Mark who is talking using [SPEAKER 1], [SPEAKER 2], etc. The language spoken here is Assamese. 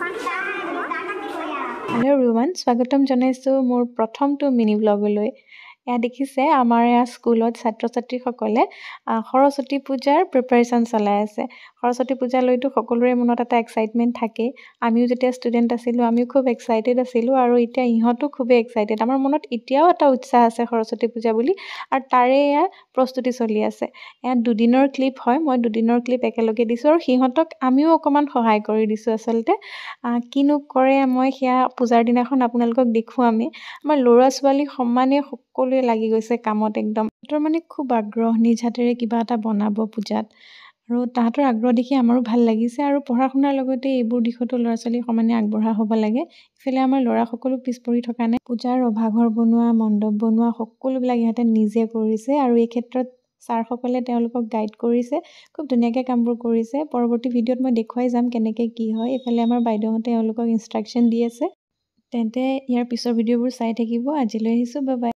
[SPEAKER 1] হেল্ল' ৰোমান স্বাগতম জনাইছোঁ মোৰ প্ৰথমটো মিনি ব্লগলৈ ইয়াত দেখিছে আমাৰ ইয়াৰ স্কুলত ছাত্ৰ ছাত্ৰীসকলে সৰস্বতী পূজাৰ প্ৰিপেৰেশ্যন চলাই আছে সৰস্বতী পূজালৈতো সকলোৰে মনত এটা এক্সাইটমেণ্ট থাকেই আমিও যেতিয়া ষ্টুডেণ্ট আছিলোঁ আমিও খুব এক্সাইটেড আছিলোঁ আৰু এতিয়া ইহঁতো খুবেই এক্সাইটেড আমাৰ মনত এতিয়াও এটা উৎসাহ আছে সৰস্বতী পূজা বুলি আৰু তাৰে এয়া প্ৰস্তুতি চলি আছে ইয়াত দুদিনৰ ক্লিপ হয় মই দুদিনৰ ক্লিপ একেলগে দিছোঁ আৰু সিহঁতক আমিও অকণমান সহায় কৰি দিছোঁ আচলতে কিনো কৰে মই সেয়া পূজাৰ দিনাখন আপোনালোকক দেখুৱামেই আমাৰ ল'ৰা ছোৱালী সমানে সকলো সকলোৱে লাগি গৈছে কামত একদম সিহঁতৰ মানে খুব আগ্ৰহ নিজ হাতেৰে কিবা এটা বনাব পূজাত আৰু তাহাঁতৰ আগ্ৰহ দেখি আমাৰো ভাল লাগিছে আৰু পঢ়া শুনাৰ লগতে এইবোৰ দিশতো ল'ৰা ছোৱালী সমানে আগবঢ়া হ'ব লাগে ইফালে আমাৰ ল'ৰাসকলো পিছ পৰি থকা নাই পূজাৰ ৰভাঘৰ বনোৱা মণ্ডপ বনোৱা সকলোবিলাক ইহঁতে নিজে কৰিছে আৰু এই ক্ষেত্ৰত ছাৰসকলে তেওঁলোকক গাইড কৰিছে খুব ধুনীয়াকৈ কামবোৰ কৰিছে পৰৱৰ্তী ভিডিঅ'ত মই দেখুৱাই যাম কেনেকৈ কি হয় এইফালে আমাৰ বাইদেউহঁতে তেওঁলোকক ইনষ্ট্ৰাকশ্যন দি আছে তেন্তে ইয়াৰ পিছৰ ভিডিঅ'বোৰ চাই থাকিব আজিলৈ আহিছোঁ বাই